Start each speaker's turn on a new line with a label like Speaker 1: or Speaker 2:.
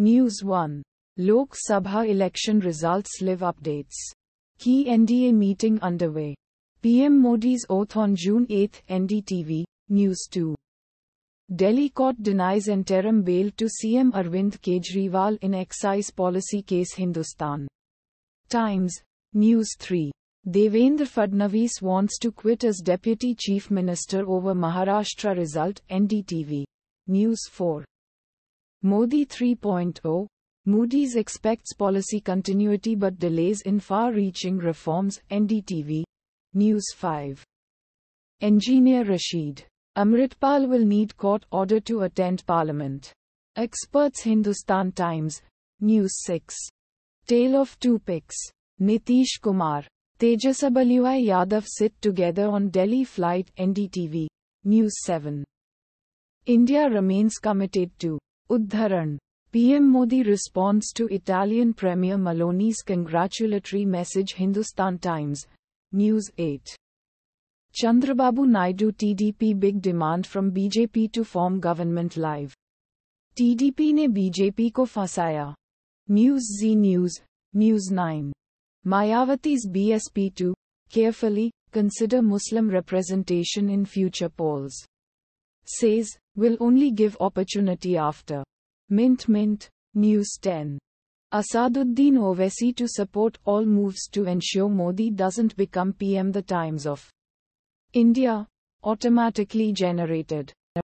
Speaker 1: News 1. Lok Sabha election results live updates. Key NDA meeting underway. PM Modi's oath on June 8, NDTV, News 2. Delhi court denies interim bail to CM Arvind Kejriwal in excise policy case Hindustan. Times, News 3. Devendra Fadnavis wants to quit as deputy chief minister over Maharashtra result NDTV. News 4. Modi 3.0 Moody's expects policy continuity but delays in far reaching reforms. NDTV News 5. Engineer Rashid Amritpal will need court order to attend parliament. Experts Hindustan Times News 6. Tale of two picks. Nitish Kumar Tejasabaliwai Yadav sit together on Delhi flight. NDTV News 7. India remains committed to Uddharan. PM Modi responds to Italian Premier Maloney's congratulatory message Hindustan Times, News 8. Chandrababu Naidu TDP big demand from BJP to form government live. TDP ne BJP ko fasaya. News Z News News 9 Mayawati's bsp to carefully consider Muslim representation in future polls says, will only give opportunity after. Mint Mint, News 10. Asaduddin Owaisi to support all moves to ensure Modi doesn't become PM. The Times of India, automatically generated.